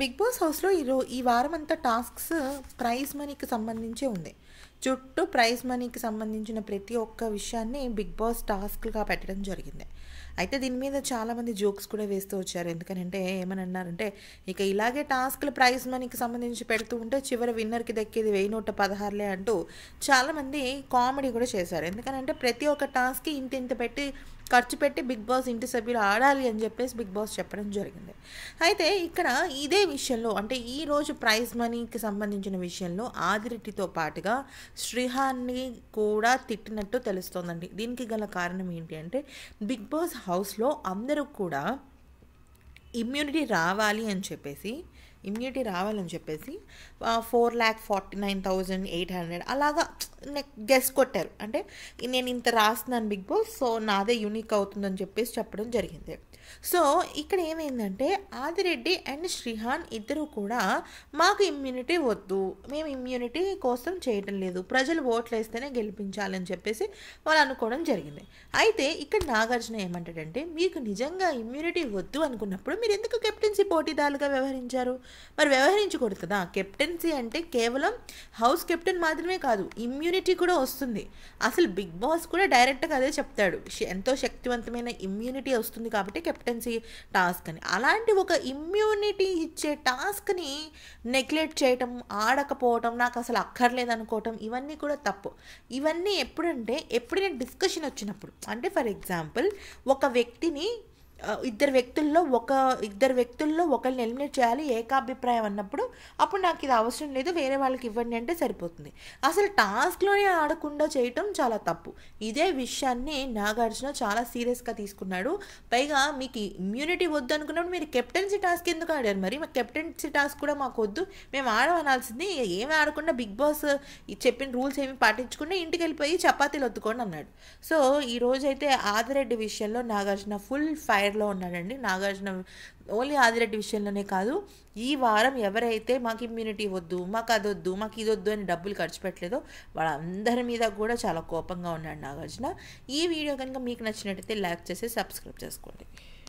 big boss హౌస్లో ఈరో ఈ వారం అంతా టాస్క్స్ ప్రైజ్ మనీకి సంబంధించే ఉంది చుట్టూ ప్రైజ్ మనీకి సంబంధించిన ప్రతి ఒక్క విషయాన్ని బిగ్ బాస్ టాస్క్లుగా పెట్టడం జరిగింది అయితే దీని మీద చాలామంది జోక్స్ కూడా వేస్తూ వచ్చారు ఎందుకనంటే ఏమని అన్నారంటే ఇక ఇలాగే టాస్క్లు ప్రైజ్ మనీకి సంబంధించి పెడుతూ ఉంటే చివరి విన్నర్కి దక్కేది వెయ్యి నూట పదహారులే అంటూ చాలామంది కామెడీ కూడా చేశారు ఎందుకనంటే ప్రతి ఒక్క టాస్క్కి ఇంత ఇంత పెట్టి ఖర్చు పెట్టి బిగ్ బాస్ ఇంటి సభ్యులు ఆడాలి అని చెప్పేసి బిగ్ బాస్ చెప్పడం జరిగింది అయితే ఇక్కడ ఇదే విషయంలో అంటే ఈ రోజు ప్రైజ్ మనీకి సంబంధించిన విషయంలో ఆదిరెడ్డితో పాటుగా శ్రీహాన్ని కూడా తిట్టినట్టు తెలుస్తోందండి దీనికి గల కారణం ఏంటి అంటే బిగ్ బాస్ హౌస్లో అందరూ కూడా ఇమ్యూనిటీ రావాలి అని చెప్పేసి ఇమ్యూనిటీ రావాలని చెప్పేసి four lakh forty nine thousand eight hundred అలాగా నెక్ గెస్ట్ కొట్టారు అంటే నేను ఇంత రాస్తున్నాను బిగ్ బాస్ సో నాదే యూనిక్ అవుతుందని చెప్పేసి చెప్పడం జరిగింది సో ఇక్కడ ఏమైందంటే ఆదిరెడ్డి అండ్ శ్రీహాన్ ఇద్దరు కూడా మాకు ఇమ్యూనిటీ వద్దు మేము ఇమ్యూనిటీ కోసం చేయటం లేదు ప్రజలు ఓట్లు వేస్తేనే గెలిపించాలని చెప్పేసి వాళ్ళు అనుకోవడం జరిగింది అయితే ఇక్కడ నాగార్జున ఏమంటాడంటే మీకు నిజంగా ఇమ్యూనిటీ వద్దు అనుకున్నప్పుడు మీరు ఎందుకు కెప్టెన్సీ పోటీదారులుగా వ్యవహరించారు మరి వ్యవహరించకూడదు కదా కెప్టెన్సీ అంటే కేవలం హౌస్ కెప్టెన్ మాత్రమే కాదు ఇమ్యూనిటీ కూడా వస్తుంది అసలు బిగ్ బాస్ కూడా డైరెక్ట్గా అదే చెప్తాడు ఎంతో శక్తివంతమైన ఇమ్యూనిటీ వస్తుంది కాబట్టి కెప్టెన్సీ టాస్క్ అని అలాంటి ఒక ఇమ్యూనిటీ ఇచ్చే టాస్క్ని నెగ్లెక్ట్ చేయటం ఆడకపోవటం నాకు అసలు అక్కర్లేదు అనుకోవటం ఇవన్నీ కూడా తప్పు ఇవన్నీ ఎప్పుడంటే ఎప్పుడైనా డిస్కషన్ వచ్చినప్పుడు అంటే ఫర్ ఎగ్జాంపుల్ ఒక వ్యక్తిని ఇద్దరు వ్యక్తుల్లో ఒక ఇద్దరు వ్యక్తుల్లో ఒకరిని ఎలిమినేట్ చేయాలి ఏకాభిప్రాయం అన్నప్పుడు అప్పుడు నాకు ఇది అవసరం లేదు వేరే వాళ్ళకి ఇవ్వండి అంటే సరిపోతుంది అసలు టాస్క్లోనే ఆడకుండా చేయటం చాలా తప్పు ఇదే విషయాన్ని నాగార్జున చాలా సీరియస్గా తీసుకున్నాడు పైగా మీకు ఇమ్యూనిటీ వద్దు అనుకున్నప్పుడు మీరు కెప్టెన్సీ టాస్క్ ఎందుకు ఆడారు మరి మా కెప్టెన్సీ టాస్క్ కూడా మాకు వద్దు మేము ఆడవనాల్సింది ఏమి ఆడకుండా బిగ్ బాస్ చెప్పిన రూల్స్ ఏమి పాటించకుండా ఇంటికి వెళ్ళిపోయి చపాతీలు వద్దుకోండి అన్నాడు సో ఈ రోజైతే ఆదిరెడ్డి విషయంలో నాగార్జున ఫుల్ ఫైర్ ఫైర్లో ఉన్నాడండి నాగార్జున ఓన్లీ ఆదిరెడ్డి విషయంలోనే కాదు ఈ వారం ఎవరైతే మాకు ఇమ్యూనిటీ వద్దు మాకు అది వద్దు మాకు ఇది వద్దు అని డబ్బులు ఖర్చు పెట్టలేదో వాళ్ళందరి మీద కూడా చాలా కోపంగా ఉన్నాడు నాగార్జున ఈ వీడియో కనుక మీకు నచ్చినట్టయితే లైక్ చేసి సబ్స్క్రైబ్ చేసుకోండి